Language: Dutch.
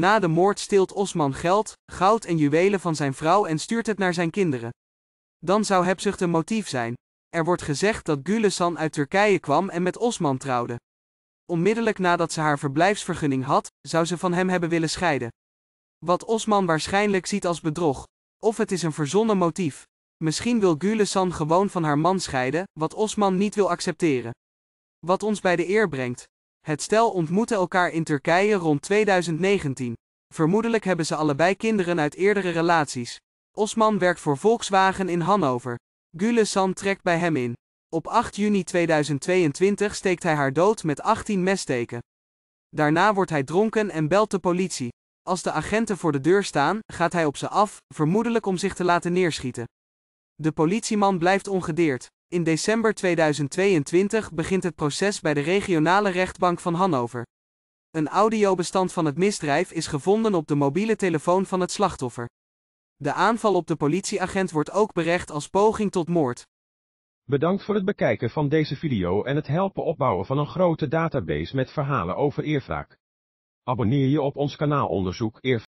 Na de moord steelt Osman geld, goud en juwelen van zijn vrouw en stuurt het naar zijn kinderen. Dan zou hebzucht een motief zijn. Er wordt gezegd dat Gülesan uit Turkije kwam en met Osman trouwde. Onmiddellijk nadat ze haar verblijfsvergunning had, zou ze van hem hebben willen scheiden. Wat Osman waarschijnlijk ziet als bedrog. Of het is een verzonnen motief. Misschien wil Gülesan gewoon van haar man scheiden, wat Osman niet wil accepteren. Wat ons bij de eer brengt. Het stel ontmoette elkaar in Turkije rond 2019. Vermoedelijk hebben ze allebei kinderen uit eerdere relaties. Osman werkt voor Volkswagen in Hannover. Gülesan trekt bij hem in. Op 8 juni 2022 steekt hij haar dood met 18 messteken. Daarna wordt hij dronken en belt de politie. Als de agenten voor de deur staan, gaat hij op ze af, vermoedelijk om zich te laten neerschieten. De politieman blijft ongedeerd. In december 2022 begint het proces bij de regionale rechtbank van Hannover. Een audiobestand van het misdrijf is gevonden op de mobiele telefoon van het slachtoffer. De aanval op de politieagent wordt ook berecht als poging tot moord. Bedankt voor het bekijken van deze video en het helpen opbouwen van een grote database met verhalen over eervraak. Abonneer je op ons kanaal Onderzoek Eer